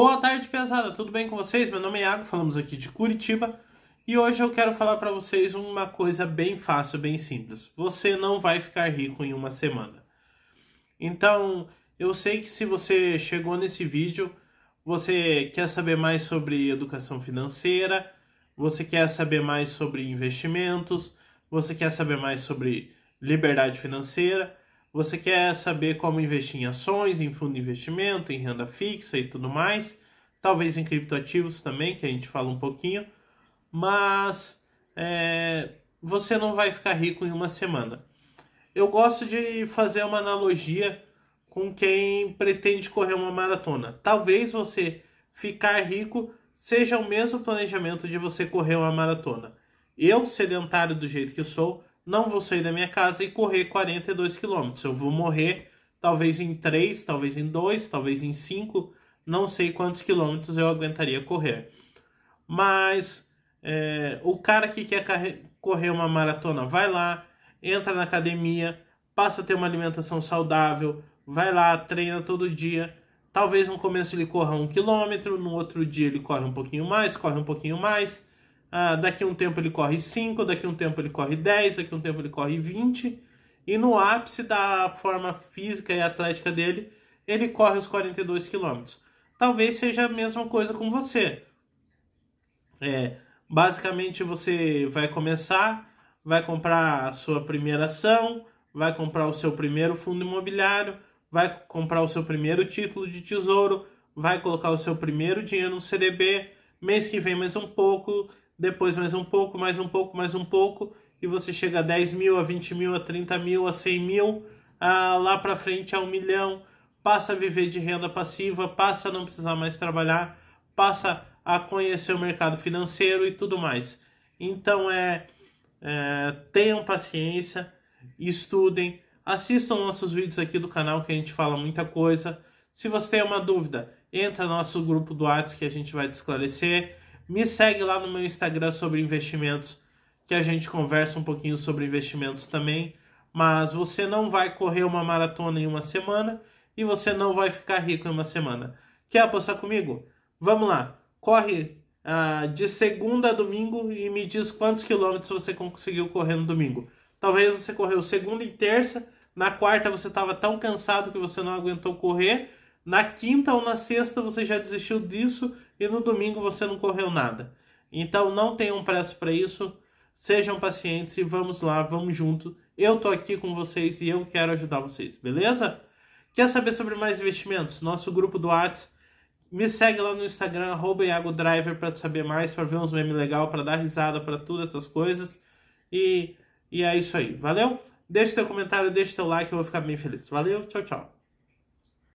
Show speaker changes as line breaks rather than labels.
Boa tarde, pesada. Tudo bem com vocês? Meu nome é Iago, falamos aqui de Curitiba. E hoje eu quero falar para vocês uma coisa bem fácil, bem simples. Você não vai ficar rico em uma semana. Então, eu sei que se você chegou nesse vídeo, você quer saber mais sobre educação financeira, você quer saber mais sobre investimentos, você quer saber mais sobre liberdade financeira, você quer saber como investir em ações, em fundo de investimento, em renda fixa e tudo mais, talvez em criptoativos também, que a gente fala um pouquinho, mas é, você não vai ficar rico em uma semana. Eu gosto de fazer uma analogia com quem pretende correr uma maratona. Talvez você ficar rico seja o mesmo planejamento de você correr uma maratona. Eu, sedentário do jeito que sou, não vou sair da minha casa e correr 42 quilômetros. Eu vou morrer talvez em 3, talvez em 2, talvez em 5, não sei quantos quilômetros eu aguentaria correr. Mas é, o cara que quer correr uma maratona, vai lá, entra na academia, passa a ter uma alimentação saudável, vai lá, treina todo dia. Talvez no começo ele corra um quilômetro, no outro dia ele corre um pouquinho mais, corre um pouquinho mais. Ah, daqui a um tempo ele corre 5, daqui a um tempo ele corre 10, daqui a um tempo ele corre 20. E no ápice da forma física e atlética dele, ele corre os 42 km. Talvez seja a mesma coisa com você. É, basicamente você vai começar, vai comprar a sua primeira ação, vai comprar o seu primeiro fundo imobiliário, vai comprar o seu primeiro título de tesouro, vai colocar o seu primeiro dinheiro no CDB, mês que vem mais um pouco, depois mais um pouco, mais um pouco, mais um pouco, e você chega a 10 mil, a 20 mil, a 30 mil, a 100 mil, a, lá para frente a 1 milhão, passa a viver de renda passiva, passa a não precisar mais trabalhar, passa a conhecer o mercado financeiro e tudo mais. Então é, é tenham paciência, estudem, assistam nossos vídeos aqui do canal que a gente fala muita coisa. Se você tem uma dúvida, entra no nosso grupo do WhatsApp que a gente vai te esclarecer. Me segue lá no meu Instagram sobre investimentos, que a gente conversa um pouquinho sobre investimentos também. Mas você não vai correr uma maratona em uma semana e você não vai ficar rico em uma semana. Quer apostar comigo? Vamos lá, corre ah, de segunda a domingo e me diz quantos quilômetros você conseguiu correr no domingo. Talvez você correu segunda e terça, na quarta você estava tão cansado que você não aguentou correr, na quinta ou na sexta você já desistiu disso e no domingo você não correu nada. Então não tenham pressa para isso, sejam pacientes e vamos lá, vamos junto. Eu tô aqui com vocês e eu quero ajudar vocês, beleza? Quer saber sobre mais investimentos? Nosso grupo do Whats. Me segue lá no Instagram, arroba IagoDriver, para saber mais, para ver uns memes legal, para dar risada, para tudo essas coisas. E, e é isso aí, valeu? Deixa teu comentário, deixa teu like, eu vou ficar bem feliz. Valeu, tchau, tchau.